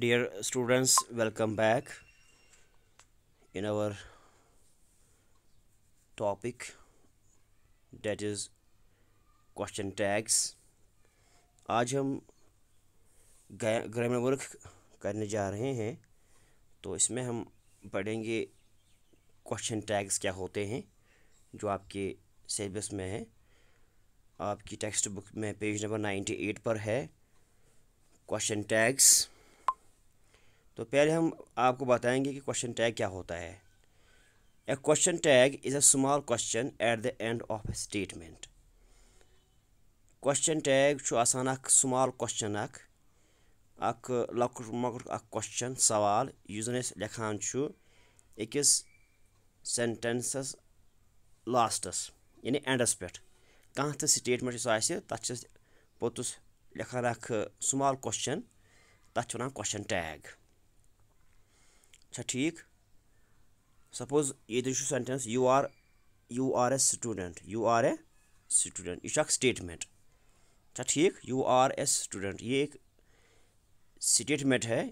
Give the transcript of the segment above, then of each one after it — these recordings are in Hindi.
Dear students welcome back in our topic that is question tags आज हम ग्रामर वर्क करने जा रहे हैं तो इसमें हम पढ़ेंगे क्वेश्चन टैग्स क्या होते हैं जो आपके सिलेबस में हैं आपकी टेक्स्ट बुक में पेज नंबर नाइन्टी एट पर है क्वेश्चन टैग्स तो पहले हम आपको बताएंगे कि क्वेश्चन टैग क्या होता है a question tag is a small question at the end of a statement question tag चु आसान अख स्मॉल क्वेश्चन अख अख लकुट मकुट अख क्वेश्चन सवाल यु जन लिखान एकिस सेंटेंसस लास्टस यानी एंडस पे कह तो स्टेटमेंट तथ पोतस लिखान अख स्मॉल क्वेश्चन तथा वन क्वेश्चन टैग अच्छा ठीक सपोज ये तो sentence you are you are a student you are a student यह स्टेटमेंट अच्छा ठीक यू आर ए स्टूडेंट ये एक स्टेटमेंट है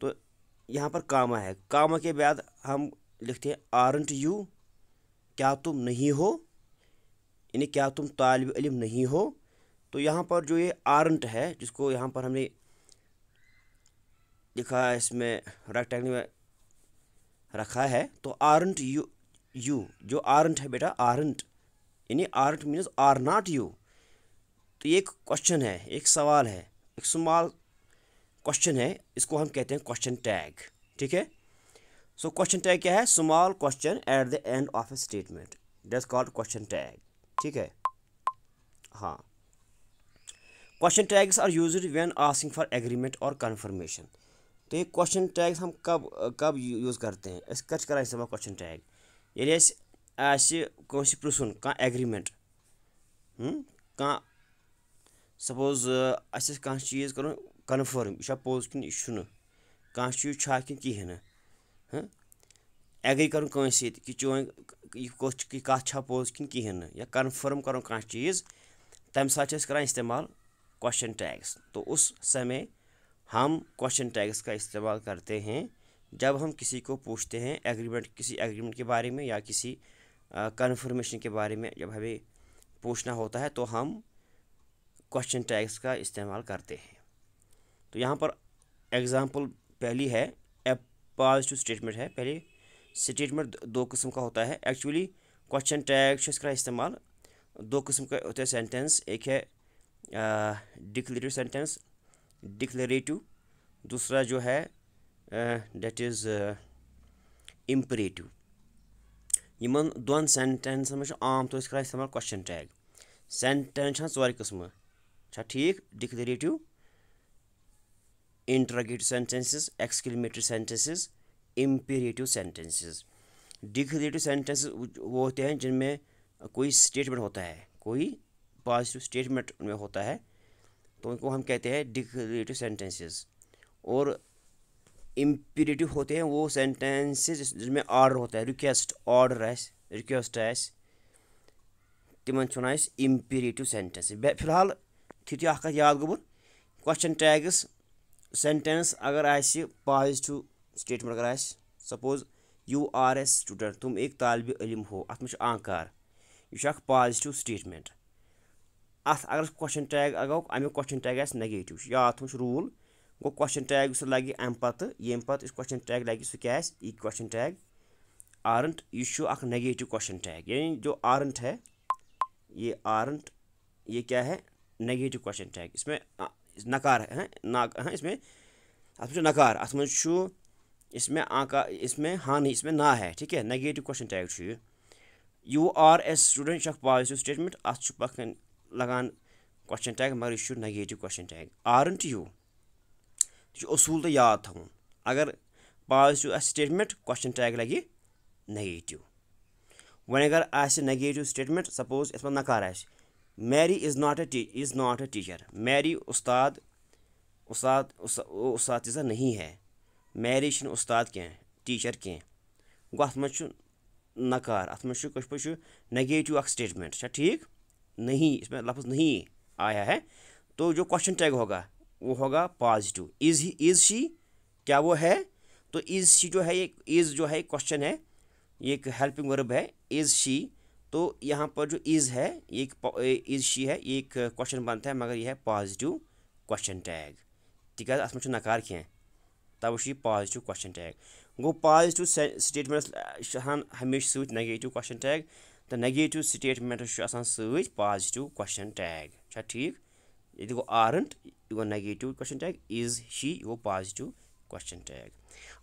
तो यहाँ पर कामा है कामा के बाद हम लिखते हैं आर एंट यू क्या तुम नहीं हो यानी क्या तुम तालब इलम नहीं हो तो यहाँ पर जो ये आरंट है जिसको यहाँ पर हमने लिखा है इसमें रेक्टेंगल में रखा है तो आरंट यू यू जो आरंट है बेटा आरंट यानी aren't means are not you तो ये एक क्वेश्चन है एक सवाल है एक स्मॉल क्वेश्चन है इसको हम कहते हैं क्वेश्चन टैग ठीक है सो क्वेश्चन टैग क्या है small question at the end of a statement that's called question tag ठीक है हाँ question tags are use when asking for agreement और कन्फर्मेशन तो ये क्वेश्चन टैग हम कब कब यूज़ करते हैं इस अस कर इस्तेमाल क्वेश्चन टैग ये सी पुन का एग्रीमेंट का सपोज अस कह चीज़ कर कन्फर्म यह पोज कि यह कह चीज़ छा हाँ? कि कहें एग्री कर कि चोन कत पोज कि कहें या कन्फर्म कर चीज़ तमें सात कर इस्तेमाल क्वेश्चन टैग्स तो उस समय हम क्वेश्चन टैग्स का इस्तेमाल करते हैं जब हम किसी को पूछते हैं एग्रीमेंट किसी एग्रीमेंट के बारे में या किसी कन्फर्मेशन के बारे में जब हमें पूछना होता है तो हम क्वेश्चन टैग्स का इस्तेमाल करते हैं तो यहाँ पर एग्ज़ाम्पल पहली है ए पॉजिटिव स्टेटमेंट है पहले स्टेटमेंट दो किस्म का होता है एक्चुअली क्वेश्चन टैग इसका इस्तेमाल दो किस्म का होता है सेंटेंस एक है डिक्लेटिव सेंटेंस डिक्लेरेटिव दूसरा जो है डेट इज़ इम्परेटिव इन दोन सेंटेंसन में आम तौर तो कर इस्तेमाल क्वेश्चन टैग सेंटेंस ओर कस्म ठीक declarative interrogative sentences exclamatory sentences imperative sentences declarative sentences वो होते हैं जिनमें कोई स्टेटमेंट होता है कोई पॉजिटिव स्टेटमेंट में होता है तो उनको हम कहते हैं डिक्लेरेटिव सेंटेंसेस और इम्पीरेटिव होते हैं वो सेंटेंसेस जिसमें ऑर्डर होता है रिक्वेस्ट ऑर्डर है रिक्वेस्ट है तिमन चुना इम्पीरेटिव सेंटेंस फिलहाल थी अख याद गोबन क्वेश्चन टैगस सेंटेंस अगर आसि पॉजिटिव स्टेटमेंट अगर सपोज यू आर एस स्टूडेंट तुम एक तालब इलम हो अत आंकार यह पॉजिटिव स्टेटमेंट अथ अगर क्वेश्चन टैग अगो अमु क्वेश्चन टैग आस नेगेटिव याद थम रूल गो क्वेश्चन टैग सह लगे अम पत् ये पत् क्वेश्चन टैग लगे सह क्या यह क्वेश्चन टैग आरंट यह नेगेटिव क्वेश्चन टैग यानी जो आरंट है ये आरंट ये क्या है नेगेटिव क्वेश्चन टैग इसमें नकार है ना हाँ इसमें अत नकार अत मु इसमें आका इसमें हानि इसमें ना है ठीक है negative question tag you are एस स्टूडेंट पाजिटिव स्टेटमेंट अत लगान क्वेश्चन टैग मगर यह negative question tag aren't you यह असूल तो याद थवन अगर पॉजिटिव स्टेटमेंट क्वेश्चन टैग लगे नगेटिव वन अगर आगेटिव स्टेटमेंट सपोज इस नकार Mary is not a is not a teacher Mary उस्ताद उस्ताद उस्ताद नहीं है मैरी उस्ताद कें टीचर कें गो अत मज नकार अत मज नगेटिव अ स्टेटमेंट ठीक नहीं इसमें लफ्ज़ नहीं आया है तो जो क्वेश्चन टैग होगा वो होगा positive is he is she क्या वो है तो इज़ शी जो है एक इज़ जो है क्वेश्चन है ये एक हेल्पिंग वर्ब है इज़ शी तो यहाँ पर जो इज़ है ये एक इज़ शी है ये एक क्वेश्चन बनता है मगर यह है पॉजिटिव क्वेश्चन टैग ठीक है अस नकार हैं तब उस पॉजिटिव क्वेश्चन टैग गो पॉजिटिव स्टेटमेंट्स हमेशा सूच नेगेटिव क्वेश्चन टैग تہٕ نَگیٹِو سٕٹیٹمٮ۪نٛٹٕس چھُ آسان سۭتۍ پازِٹِو کوٚشچَن ٹیگ چھا ٹھیٖک ییٚتہِ گوٚو آرنٛٹ یہِ گوٚو negative question tag is she یہِ گوٚو پازِٹِو کوٚشچَن ٹیگ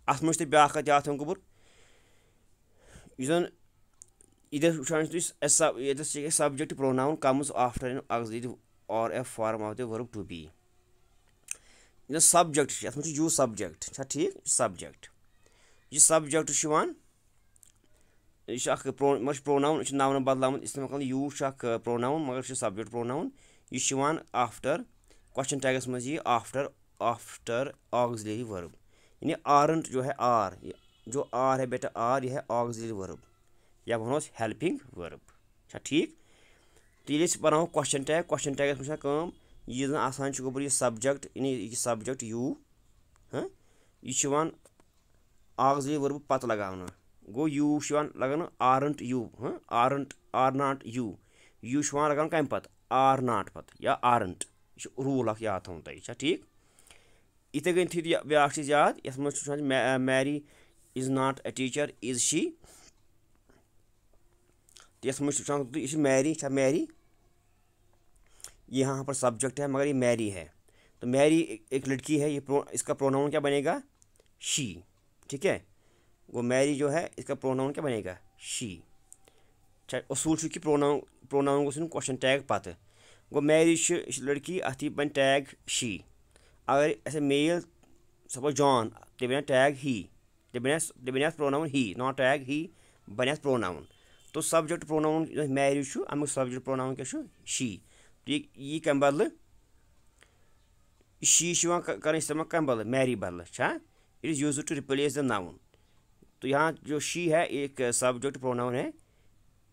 اَتھ منٛز چھُ تۄہہِ بیٛاکھ کَتھ یاد تھاوُن گوٚبُر یُس زَن ییٚتٮ۪تھ وٕچھان چھِ تُہۍ سب ییٚتٮ۪تھ چھِ سَبجَکٹ پرٛوناوُن کَمٕز آفٹَر ییٚتہِ آر ایف فارم آو تۄہہِ ؤرٕب ٹُو بی یُس سَبجَکٹ چھِ یَتھ منٛز چھُ یوٗ سَبجَکٹ چھا ٹھیٖک سَبجَکٹ یہِ سَبجَکٹ چھُ یِوان یہِ چھُ اَکھ پرٛو مگر چھُ پرٛوناوُن یہِ چھُ ناونہٕ بَدلاوُن اِستعمال کَران یوٗ چھُ اَکھ پرٛوناوُن مگر یہِ چھُ سَبجَکٹ پرٛوناوُن یہِ چھُ یِوان آفٹَر کوسچن ٹیگَس منٛز یی آفٹَر آفٹَر آگزِلیری ؤرٕب یعنی آرنٹ جو ہے آر جو آر ہے بیٹا آر یہِ ہے آگزِلیری ؤرٕب یا وَنو أسۍ ہیلپِنٛگ ؤرٕب چھا ٹھیٖک تہٕ ییٚلہِ أسۍ بَناوو کوسچن ٹیگ کوسچن ٹیگَس منٛز چھا کٲم یہِ زَن آسان چھُ گوٚبُر یہِ سَبجَکٹ یعنی یہِ سَبجَکٹ یوٗ ہہ یہِ چھُ یِوان آگزِلیری ؤرٕب پَتہٕ لگاونہٕ गो यू लग आरंट यू हाँ aren't are not you you लग कम पत् आर नाट पत् या आरंट यह रूल अख याद थोन तुम अच्छा, ठीक इथे कन थी ब्या चीज याद ये मैं Mary is not a teacher is she ये मज यह मैरी अच्छा, मैरी यहाँ पर सब्जेक्ट है मगर ये मैरी है तो मैरी एक लड़की है ये प्रो, इसका प्रोनाउन क्या बनेगा शी ठीक है वो मैरी जो है इसका प्रोनाउन क्या बनेगा शी चाहे असूल की प्रोनाउन प्रोनाउन गोन क्वेश्चन टैग पत् गो मैरी लड़की अत बन टैग शी अगर ऐसे मेल सपोज जॉन ते बन टैग ही ते बन ते बन pronoun he not tag he बने प्रोनाउन तो सब्जेक्ट प्रोनाउन जो मैरी अमु सब्जेक्ट प्रोनाउन क्या शी तो ये ये कम बदल शी कर इस्तेमाल कम बदल मैरी बदल छा it is use to replace the noun तो यहाँ जो शी है एक सब्जेक्ट प्रोनाउन है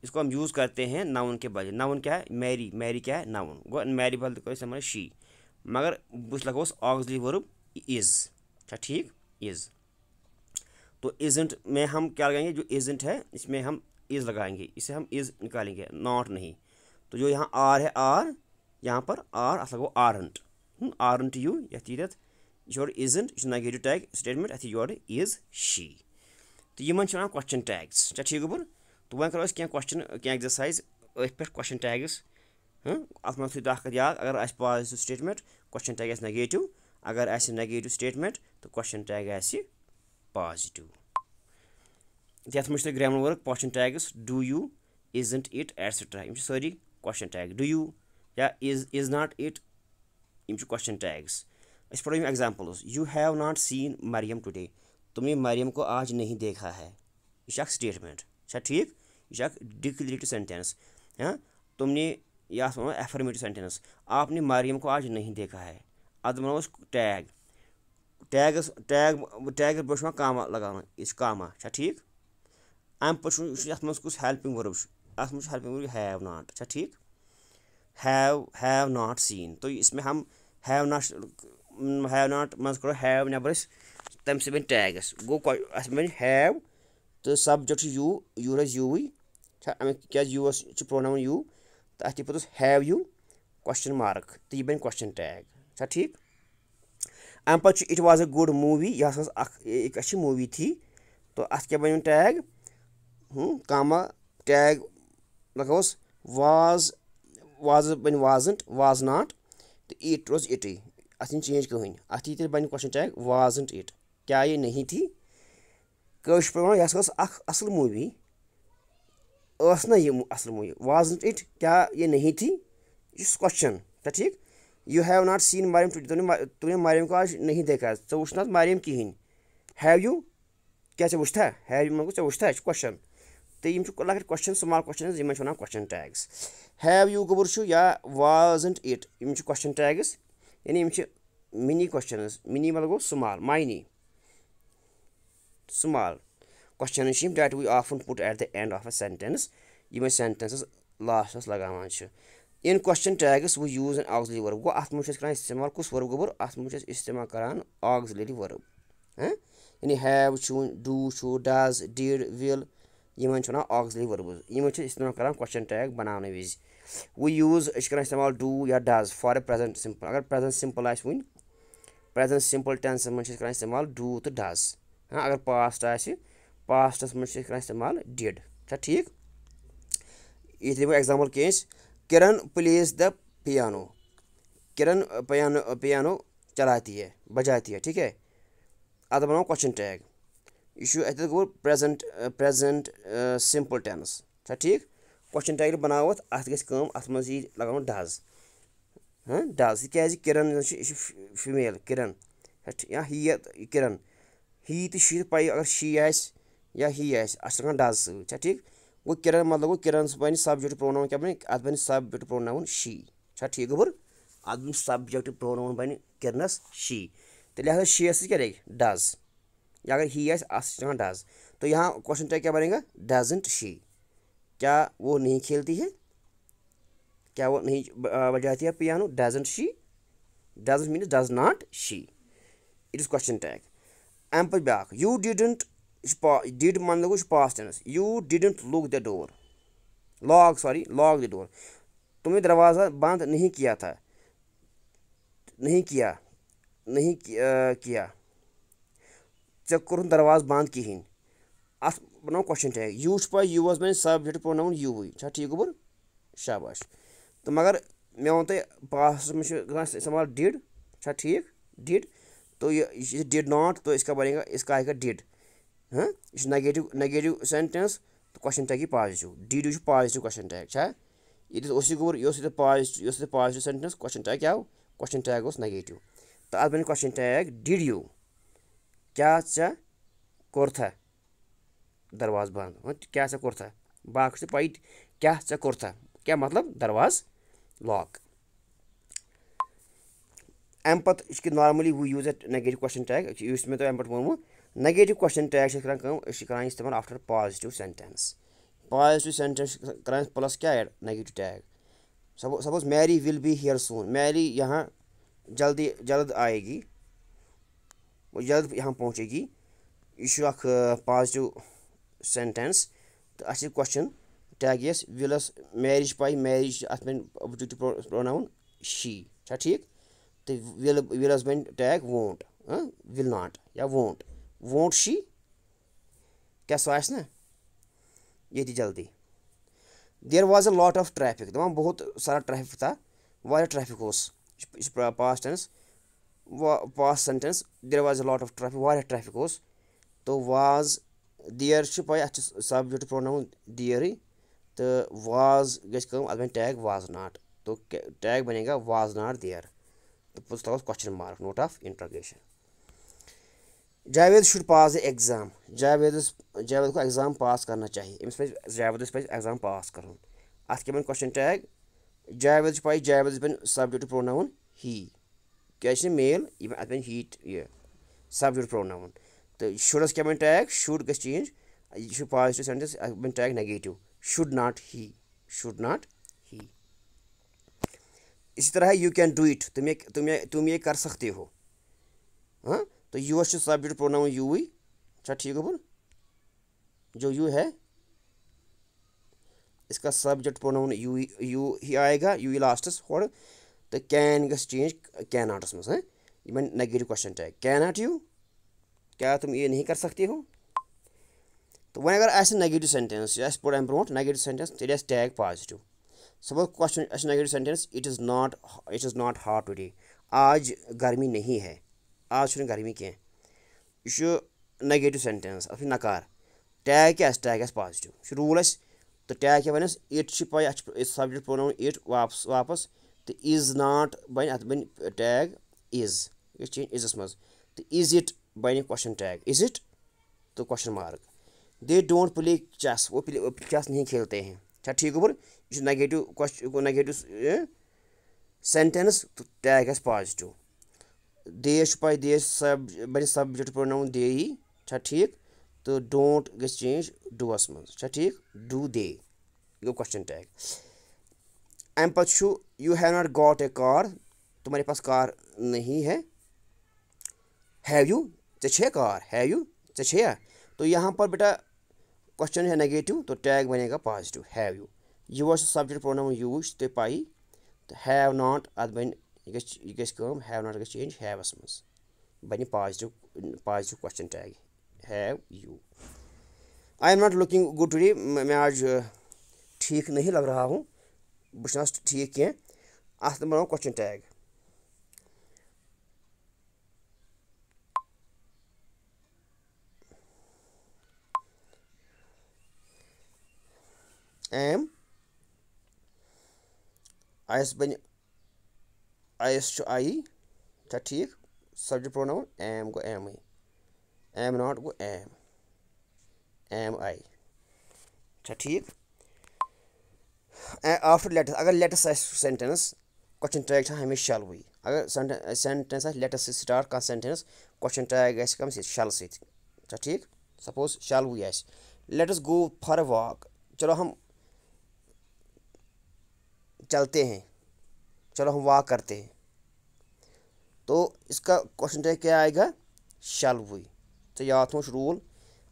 इसको हम यूज़ करते हैं नाउन के बजे नाउन क्या है मैरी मैरी क्या है नाउन वो मैरी बल को समझ शी मगर बुझ लगोस ऑक्सली वर्ब इज़ अच्छा ठीक इज़ तो इजेंट में हम क्या लगाएंगे जो एजेंट है इसमें हम इज़ लगाएंगे इसे हम इज़ निकालेंगे नॉट नहीं तो जो यहाँ आर है आर यहाँ पर आर अस लगो आरंट आरंट यू यथ ईरथ your isn't negative tag statement अथ योर इज़ शी तो यमन वनान क्वेश्चन टैग्स क्या ठीक गुबर तो वह करो क्या क्वेश्चन क्या एक्सरसाइज अथ पे क्वेश्चन टैग्स अत मे थी याद अगर अस positive statement question tag negative अगर अस नगेटिव स्टेटमेंट तो क्वेश्चन टैग पॉजिटिव ये मे तुम grammar work question tags do you isn't it etcetera यम सारी क्वेश्चन टैग डू यू या इज इज नॉट इट यम क्वेश्चन टैग्स अस पढ़ो यम you have not seen Mariam today तुमने मरियम को आज नहीं देखा है इशाक स्टेटमेंट अच्छा ठीक इशाक डिक्लेटिव सेंटेंस हाँ तुमने यह समझो एफर्मेटिव सेंटेंस आपने मरियम को आज नहीं देखा है अद बनाओ टैग टैग टैग टैग पे कामा लगान इस कामा अच्छा ठीक अम पे कुछ हेल्पिंग वर्ब अत मे हेल्पिंग वर्ब हैव नॉट अच्छा ठीक हैव हैव नॉट सीन तो इसमें हम हैव नॉट हैव नॉट मज करो हैव नबर تَمہِ سۭتۍ بَنہِ ٹیگٕس گوٚو اَسہِ بَنہِ ہیو تہٕ سَبجَکٹ چھُ یوٗ یور آسہِ یوٗوٕے چھا اَمیُک کیٛازِ یوٗوَس چھُ پرٛوناوُن یوٗ تہٕ اَتھ تہِ پوٚتُس ہیو یوٗ کوسچن مارٕک تہٕ یہِ بَنہِ کوسچن ٹیگ چھا ٹھیٖک اَمہِ پَتہٕ چھُ it was a good movie یہِ ہسا ٲس اَکھ اَسہِ چھِ موٗوی تھی تہٕ اَتھ کیٛاہ بَنیوُن ٹیگ کاما ٹیگ لَگاوُس واز وازٕ بَنہِ وازنٛٹ واز ناٹ تہٕ اِٹ روز اِٹٕے اَتھ یِن چینٛج کٕہٕنۍ اَتھ یی تیٚلہِ بَنہِ کوسچن ٹیگ وازنٛٹ اِٹ क्या ये नहीं थी कश प्रोग्राम यह असल मूवी ऐस ना यह असल मूवी वाज इट क्या ये नहीं थी इस क्वेश्चन क्या ठीक you have not seen Mariam today तुमने तुमने मारियम को आज नहीं देखा ऐ ना मारियम कहें हैव यू क्या ऐसे वुचता हैव यू मगर ऐसे वुचता क्वेश्चन तो यम लकट क्वेश्चन स्मॉल क्वेश्चन यम वन क्वेश्चन टैग्स हैव यू गोबर या वाजंट इट यम क्वेश्चन टैग्स यानी यम मिनी क्वेश्चन मिनी मतलब गो स्मॉल माइनी small क्वेश्चन यِم that we often put at the end of a sentence یِم أسۍ سٮ۪نٹٮ۪نسَس لاسٹَس لگاوان چھِ اِن کۄسچن ٹیگٕس وٕ یوٗز این آگزلی ؤرٕب گوٚو اَتھ منٛز چھِ أسۍ کران استعمال کُس ؤرٕب گوٚبُر اَتھ منٛز چھِ أسۍ استعمال کران آگزلری ؤرٕب یعنی ہیو چھُ ڈوٗ چھُ ڈز ڈِڈ وِل یِمن چھِ وَنان آگزلی ؤربٕز یِمن چھِ أسۍ استعمال کران کۄسچن ٹیگ بناونہٕ وِزِ وٕ یوٗز أسۍ چھِ کران استعمال ڈوٗ یا does for a present simple اگر پرٛٮ۪زنٛٹ سِمپٕل آسہِ وٕنۍ پرٛٮ۪زنٛٹ سِمپٕل ٹٮ۪نسَس منٛز چھِ أسۍ کران استعمال ڈوٗ تہٕ ڈز हाँ अगर पास्ट आसि पास्टस मे इस्तेमाल डिड चा अच्छा, ठीक ये दिमो एग्जाम्पल केस Kiran plays the piano Kiran piano piano चलाती है बजाती है ठीक है अत बनो क्वेश्चन टैग यह गो प्रेजेंट प्रेजेंट सिंपल टेंस चा ठीक क्वेश्चन टैग बनाव अत ग अत मे लगा डज हाँ डज क्या किरण फीमेल किरण या अच्छा, ही किरण ही तो शी पै अगर शी या ही आस अगर डज सा ठीक गो किरण मतलब गो किरण बन सब्जेक्ट प्रोनाउन क्या बन अब बन सब्जेक्ट प्रोनाउन शी ठीक गोबर अत बन सब्जेक्ट प्रोनाउन बन किरणस शी तो लिहाजा शी आस क्या रहेगी डज या अगर ही आस अगर डज तो यहाँ क्वेश्चन टैग क्या बनेगा डजेंट शी क्या वो नहीं खेलती है क्या वो नहीं बजाती है piano doesn't she doesn't mean does not she it is question tag अम पे बा यू डिडंट डिड मन गो past tense you didn't look the door lock sorry lock the door तुमने दरवाज़ा बंद नहीं किया था नहीं किया नहीं किया चे कोर दरवाज़ बंद कहें अत बनो क्वेश्चन टैग यू पे यूस बन सब्जेक्ट प्रोनाउन यूव छा ठीक गोबर शाबाश तो मगर मैं वो तुम पास मे सवाल डिड छा ठीक डिड तो ये डिड नॉट तो इसका बनेगा इसका आएगा डिड हाँ यह नेगेटिव नेगेटिव सेंटेंस तो क्वेश्चन टैग ही positive did you positive question tag छा ये तो उसी गोर यह positive positive sentence question tag क्या हो क्वेश्चन टैग उस नेगेटिव तो आज बने क्वेश्चन टैग डिड यू क्या कौर था दरवाज बंद हाँ? क्या या कोर बाक पाइट क्या कौर था क्या मतलब दरवाज लॉक اَمہِ پَتہٕ یہِ چھِ کہِ normally we use a negative question tag یُس مےٚ تۄہہِ اَمہِ پٮ۪ٹھ ووٚنوٕ نَگیٹِو کوسچن ٹیگ چھِ أسۍ کَران کٲم أسۍ چھِ کَران یہِ اِستعمال after positive sentence positive sentence چھِ کَران أسۍ پٕلَس کیٛاہ add negative tag suppose suppose Mary will be hair سون میری یہاں جلدی جلد آئے گی وہ جلد یہاں پہنٛچے گی یہِ چھُ اَکھ پازِٹِو سٮ۪نٹٮ۪نٕس تہٕ اَسہِ چھِ کوسچن ٹیگ یَس وِلَس میریج پَے میریج اَتھ پٮ۪ٹھ اوبجکٹ پرٛوناوُن شی چھا ٹھیٖک तो विल विल हजबेंड टैग वोंट विल नॉट या वोंट वोंट शी क्या सो ना ये जल्दी there was a lot of traffic दपान बहुत सारा ट्रैफिक था वह ट्रैफिक उस past tense past sentence there was a lot of traffic वह ट्रैफिक उस तो वाज देर से पाई अच्छे सब्जेक्ट प्रोनाउन देर तो वाज गम अत टैग वाज नॉट तो टैग बनेगा वाज नॉट देर پوٚتُس ترٛاوَس question mark note of interrogation Javed should pass the exam جاویدَس جاوید کو ایٚگزام پاس کرنا چاہیے أمِس پَزِ جاویدَس پَزِ ایٚگزام پاس کَرُن اَتھ کیٛاہ بَنہِ کۄسچَن ٹیگ جاوید چھِ پَے جاویدَس بَنہِ سَبجَکٹ پرٛوناوُن ہی کیٛازِ چھِنہٕ میل یہِ اَتھ بَنہِ ہیٖٹ یہِ سَبجَکٹ پرٛوناوُن تہٕ شُڈَس کیٛاہ بَنہِ ٹیگ شُڈ گژھِ چینٛج یہِ چھُ پازِٹِو سٮ۪نٹٮ۪نٕس اَتھ بَنہِ tag negative should not he should not इसी तरह है यू कैन डू इट तुम ये तुम ये तुम ये कर सकते हो हाँ तो यू यूएस सब्जेक्ट प्रोनाउन यू ही अच्छा ठीक है बोल जो यू है इसका सब्जेक्ट प्रोनाउन यू यू ही आएगा यू ही लास्टस हर तो कैन ग चेंज कैन आटस ये मैं negative question tag can't you क्या तुम ये नहीं कर सकते हो तो वह अगर ऐसे नेगेटिव सेंटेंस यह पे ब्रोट नेगेटिव सेंटेंस तेल tag positive suppose question a negative sentence it is not it is not hot today आज गर्मी नहीं है आज छुन गर्मी कह यह नगेटिव सेंटेंस अब नकार टैग तो क्या टैग आज पॉजिटिव रूल अस तो टैग क्या बन इट पाई अच्छ सब्जेक्ट प्रोनाउन इट वापस वापस तो इज नॉट बन अत बन टैग इज यह चेंज इजस मज तो इज इट बन क्वेश्चन टैग इज इट तो question mark they don't play chess वो प्ले चेस नहीं खेलते हैं छा अच्छा, ठीक बर यह नगेटिव क्वेश्चन नगेटिव सेंटेंस तो टैग आस पॉजिटिव दे पे दे सब बन सब्जेक्ट प्रोनाउन दे ठीक तो डोंट ग चेंज डूस मं ठीक do they go question tag um पु you have not got a car तुम्हारे पास कार नहीं है हैव यू चे कार हैव यू चे तो यहाँ पर बेटा क्वेश्चन है नेगेटिव तो टैग बनेगा positive have you yours subject pronoun use तो पाई तो हैव नॉट अत बन यह गम हैव नॉट गज चेंज हैवस मज बन positive positive question tag have you I am not looking good today मैं आज uh, ठीक नहीं लग रहा हूँ बस ठीक कह अत बनो क्वेश्चन टैग ایم آیَس بَنہِ آیَس چھُ آیی چھا ٹھیٖک سَبجَکٹ پرٛوناوُن ایم گوٚو ایمٕے am not go am am I چھا ٹھیٖک آفٹر لیٹٕس اگر لیٹٕس آسہِ سٮ۪نٹٮ۪نٕس کۄچھَن ٹیگ چھِ ہمیشہِ شَلوٕے اگر سٮ۪نٹٮ۪ن سٮ۪نٹٮ۪نٕس آسہِ لیٹَس سۭتۍ سِٹاٹ کانٛہہ سٮ۪نٹٮ۪نٕس کۄچھَن ٹیگ گژھِ کَم سۭتۍ شَلہٕ سۭتۍ چھا ٹھیٖک سَپوز شَلوٕے آسہِ let's go for a walk چلو ہم चलते हैं चलो हम वाक करते हैं तो इसका क्वेश्चन टाइप क्या आएगा शल हुई तो याद थो तो रूल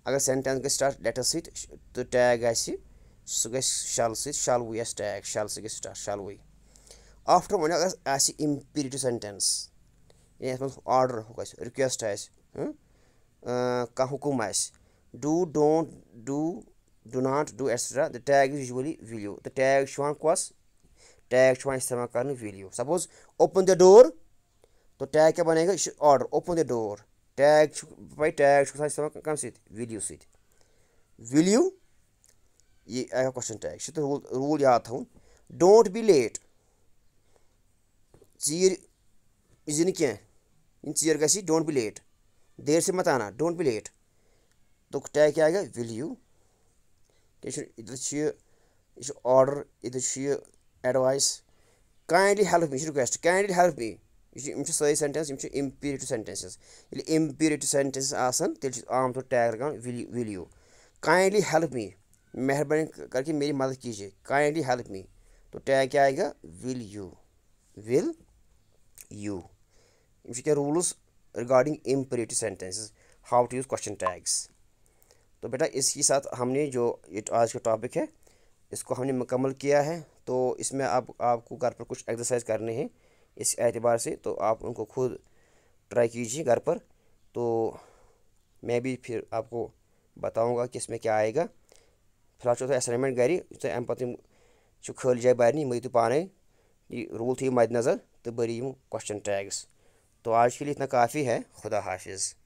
अगर सेंटेंस गए स्टार्ट लेटर सत तो टैग आ सह ग शल सल वुई टैग शल सह स्टार्ट शल वुई आफ्टर वो अगर इम्पीरिटिव सेंटेंस ये आर्डर मतलब हो रिक्वेस्ट हम्म? आ हुकुम आ do don't do do not do etcetera the tag is usually will you the tag कस टैग तो इस्तेमाल कर will you suppose open the door तो टैग क्या बनेगा यह order open the door tag भाई टैग इस्तेमाल कम सत वैल्यू सत वैल्यू यह क्वेश्चन टैग से रूल रूल याद थोन डोंट बी लेट चीर यह कह चीर गि डोंट बी लेट देर से मत आना डोंट बी लेट तो टैग क्या आएगा वैल्यू यह आर्डर यह اٮ۪ڈوایس کایِنٛڈلی ہٮ۪لٕپ مےٚ یہِ چھِ رِکوٮ۪سٹ کایِنٛڈلی ہٮ۪لٕپ می یہِ چھِ یِم چھِ سٲری سٮ۪نٹٮ۪نٕس یِم چھِ اِمپیٖریٹِو سٮ۪نٹٮ۪نسٕز ییٚلہِ اِمپیٖریٹِو سٮ۪نٹٮ۪نسٕز آسان تیٚلہِ چھِ عام طور ٹیگ لگان وِل وِل یوٗ کایِنٛڈلی ہٮ۪لٕپ می مہربٲنی کر کے मेरी मदद कीजिए काइंडली हेल्प मी तो टैग क्या आएगा विल यू विल यू यम क्या rules regarding imperative sentences how to use question tags तो बेटा इसके साथ हमने जो आज کا टॉपिक ہے इसको हमने मुकम्मल किया है तो इसमें आप आपको घर पर कुछ एक्सरसाइज करने हैं इस एतबार से तो आप उनको खुद ट्राई कीजिए घर पर तो मैं भी फिर आपको बताऊँगा कि इसमें क्या आएगा फिलहाल चौथा असाइनमेंट गरी अम पे खाली जाए बारि मई तो पान ये रूल थी मद्दनज़र तो बरी क्वेश्चन टैग्स तो आज के लिए इतना काफ़ी है खुदा हाफिज़